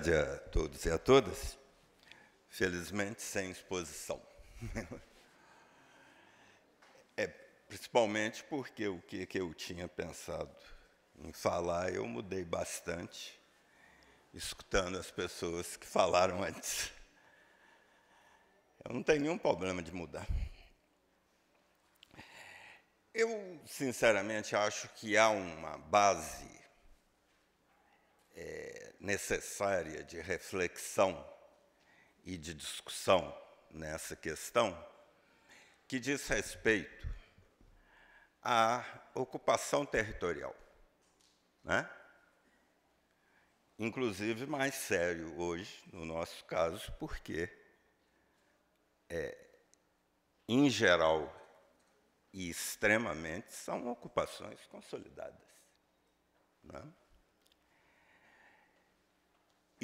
tarde a todos e a todas. Felizmente, sem exposição. É, principalmente porque o que, que eu tinha pensado em falar, eu mudei bastante, escutando as pessoas que falaram antes. Eu não tenho nenhum problema de mudar. Eu, sinceramente, acho que há uma base é, necessária de reflexão e de discussão nessa questão, que diz respeito à ocupação territorial. Né? Inclusive, mais sério hoje, no nosso caso, porque, é, em geral e extremamente, são ocupações consolidadas.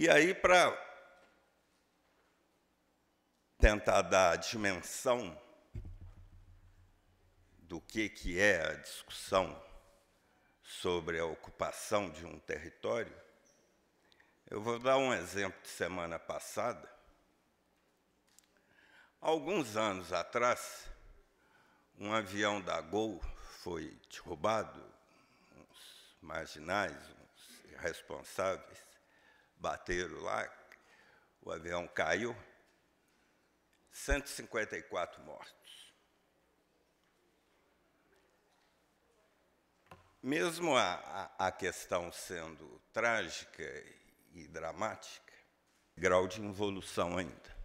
E aí, para tentar dar a dimensão do que, que é a discussão sobre a ocupação de um território, eu vou dar um exemplo de semana passada. Alguns anos atrás, um avião da Gol foi roubado, uns marginais, uns responsáveis bateram lá, o avião caiu, 154 mortos. Mesmo a, a, questão sendo trágica e dramática, grau de involução ainda.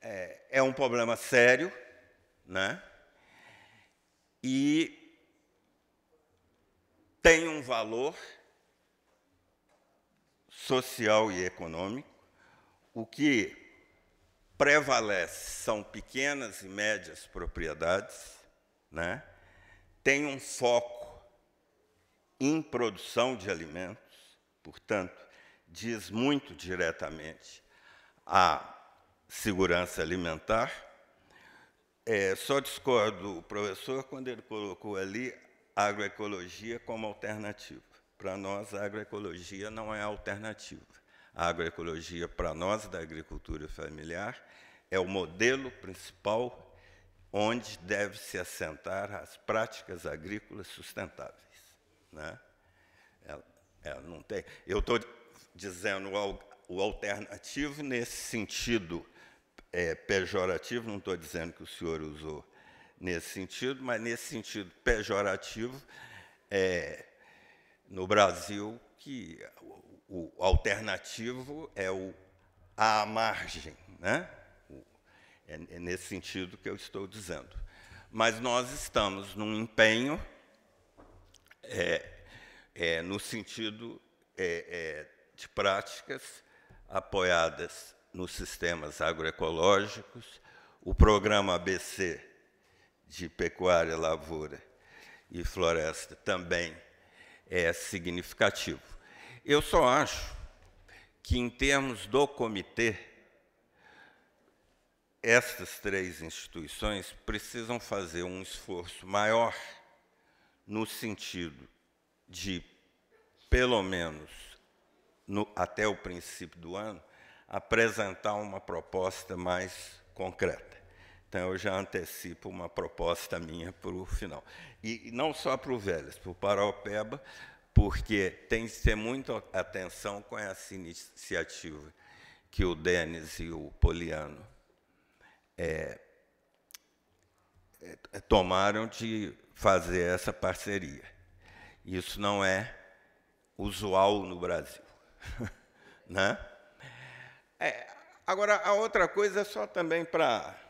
É, é um problema sério, né? E tem um valor social e econômico. O que prevalece são pequenas e médias propriedades, né? tem um foco em produção de alimentos, portanto, diz muito diretamente à segurança alimentar. É, só discordo o professor quando ele colocou ali agroecologia como alternativa. Para nós, a agroecologia não é alternativa. A agroecologia, para nós, da agricultura familiar, é o modelo principal onde deve se assentar as práticas agrícolas sustentáveis. Né? Ela, é, ela é, não tem. Eu estou dizendo o, alternativo nesse sentido é, pejorativo, não estou dizendo que o senhor usou nesse sentido, mas nesse sentido pejorativo, é, no Brasil que o, alternativo é o à margem, né? É, é nesse sentido que eu estou dizendo. Mas nós estamos num empenho é, é, no sentido é, é de práticas apoiadas nos sistemas agroecológicos, o programa ABC de pecuária, lavoura e floresta também é significativo. Eu só acho que, em termos do comitê, estas três instituições precisam fazer um esforço maior no sentido de, pelo menos no, até o princípio do ano, apresentar uma proposta mais concreta. Então, eu já antecipo uma proposta minha para o final. E não só para o Vélez, para o Paraupeba, porque tem que ter muita atenção com essa iniciativa que o Denis e o Poliano é, é, tomaram de fazer essa parceria. Isso não é usual no Brasil. né? É, agora, a outra coisa, é só também para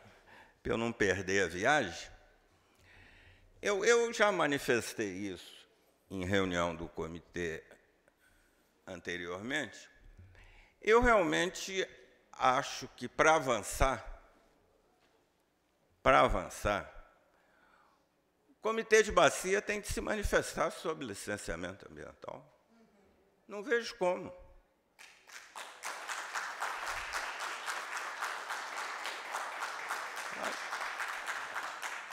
para eu não perder a viagem. Eu, eu já manifestei isso em reunião do comitê anteriormente. Eu realmente acho que para avançar, para avançar, o Comitê de Bacia tem que se manifestar sobre licenciamento ambiental. Não vejo como.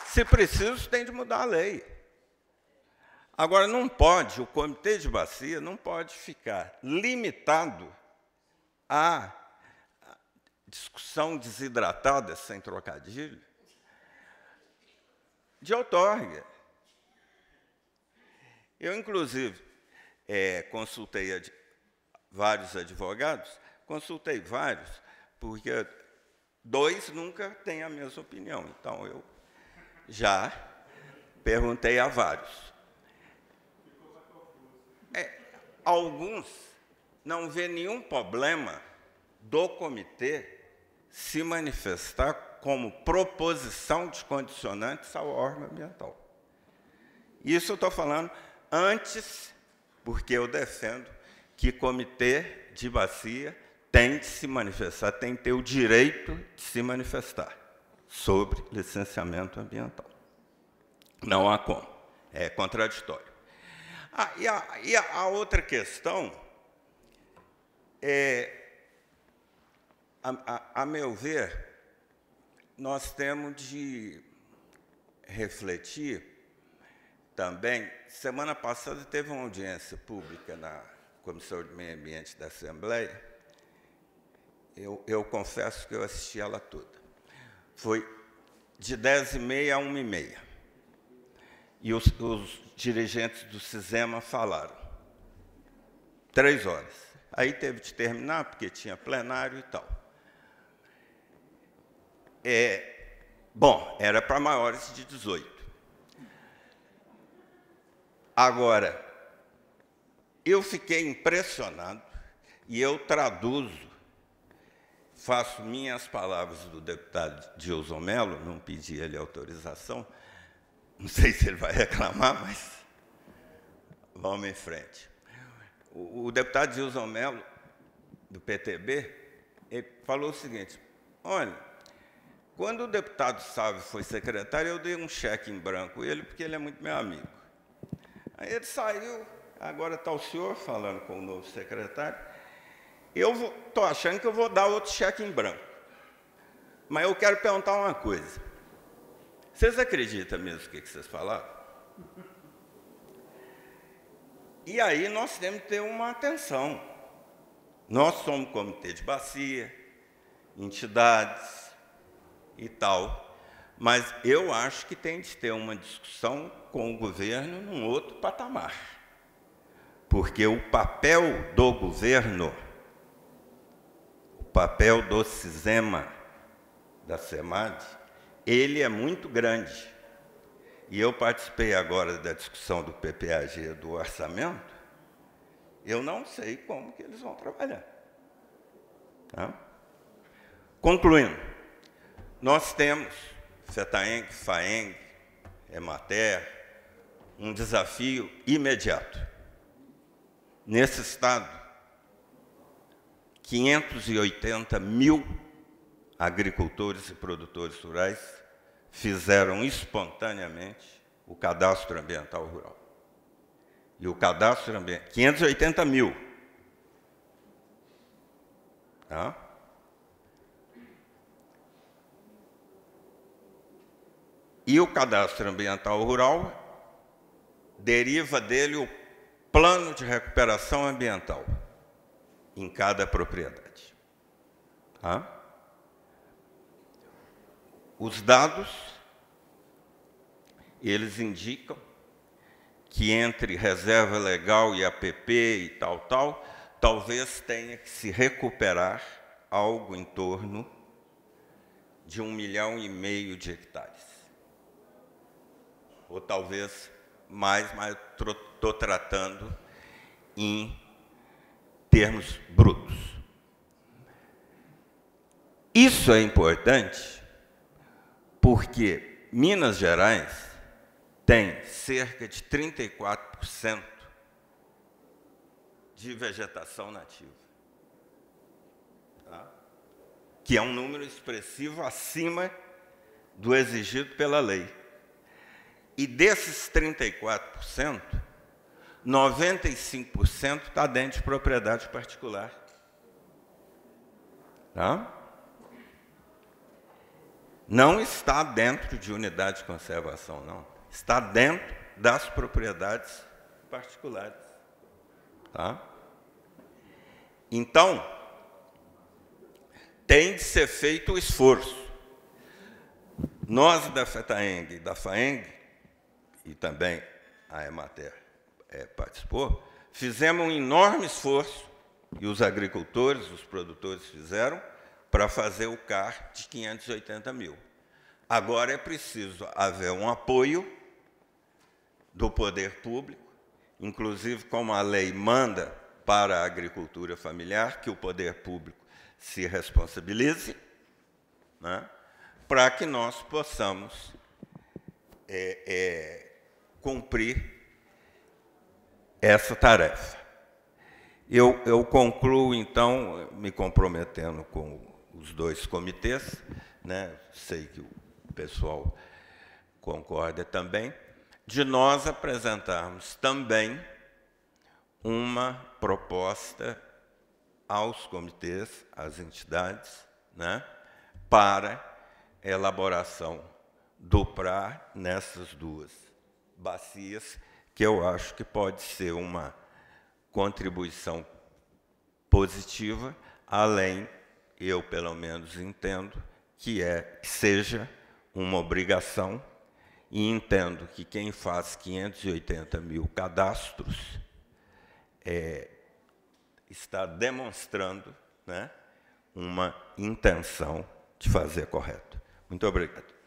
Se preciso, tem de mudar a lei. Agora, não pode, o comitê de bacia não pode ficar limitado à discussão desidratada, sem trocadilho, de outorga. Eu, inclusive, é, consultei ad vários advogados, consultei vários, porque Dois nunca têm a mesma opinião, então eu já perguntei a vários. É, alguns não vê nenhum problema do comitê se manifestar como proposição de condicionantes ao órgão ambiental. Isso eu estou falando antes, porque eu defendo que comitê de bacia tem de se manifestar, tem de ter o direito de se manifestar sobre licenciamento ambiental. Não há como, é contraditório. Ah, e, a, e a outra questão é, a, a, a meu ver, nós temos de refletir também. Semana passada teve uma audiência pública na Comissão de Meio Ambiente da Assembleia eu, eu confesso que eu assisti ela toda. Foi de 10h30 a 1h30. E, e os, os dirigentes do Cisema falaram. Três horas. Aí teve de terminar, porque tinha plenário e tal. É, bom, era para maiores de 18. Agora, eu fiquei impressionado, e eu traduzo faço minhas palavras do deputado Dilson Mello, não pedi ele autorização, não sei se ele vai reclamar, mas vamos em frente. O, o deputado Dilson Mello, do PTB, ele falou o seguinte, olha, quando o deputado Sávio foi secretário, eu dei um cheque em branco ele, porque ele é muito meu amigo. Aí ele saiu, agora está o senhor falando com o novo secretário, eu estou achando que eu vou dar outro cheque em branco. Mas eu quero perguntar uma coisa. Vocês acreditam mesmo no que, vocês falaram? E aí nós temos que ter uma atenção. Nós somos comitê de bacia, entidades e tal, mas eu acho que tem de ter uma discussão com o governo num outro patamar. Porque o papel do governo papel do CISEMA, da SEMAD, ele é muito grande. E eu participei agora da discussão do PPAG do orçamento, eu não sei como que eles vão trabalhar. Tá? Concluindo, nós temos FETAENG, FAENG, EMATER, um desafio imediato. Nesse estado, 580 mil agricultores e produtores rurais fizeram espontaneamente o cadastro ambiental rural. E o cadastro ambiental, 580 mil. Tá? E o cadastro ambiental rural deriva dele o plano de recuperação ambiental em cada propriedade. Tá? Os dados, eles indicam que entre reserva legal e APP e tal, tal, talvez tenha que se recuperar algo em torno de um milhão e meio de hectares. Ou talvez mais, mas estou tratando em termos brutos. Isso é importante porque Minas Gerais tem cerca de 34% de vegetação nativa, tá? que é um número expressivo acima do exigido pela lei. E desses 34%, 95% está dentro de propriedade particular. Tá? Não está dentro de unidade de conservação, não. Está dentro das propriedades particulares. Tá? Então, tem de ser feito o esforço. Nós da FETAENG e da FAENG, e também a EMATER, é, participou, fizemos um enorme esforço, e os agricultores, os produtores fizeram, para fazer o CAR de 580 mil. Agora é preciso haver um apoio do poder público, inclusive como a lei manda para a agricultura familiar, que o poder público se responsabilize, né, para que nós possamos é, é, cumprir essa tarefa. Eu, eu concluo, então, me comprometendo com os dois comitês, né? sei que o pessoal concorda também, de nós apresentarmos também uma proposta aos comitês, às entidades, né, para elaboração do PRA nessas duas bacias que eu acho que pode ser uma contribuição positiva, além, eu pelo menos entendo, que é que seja uma obrigação e entendo que quem faz 580 mil cadastros é, está demonstrando né, uma intenção de fazer correto. Muito obrigado.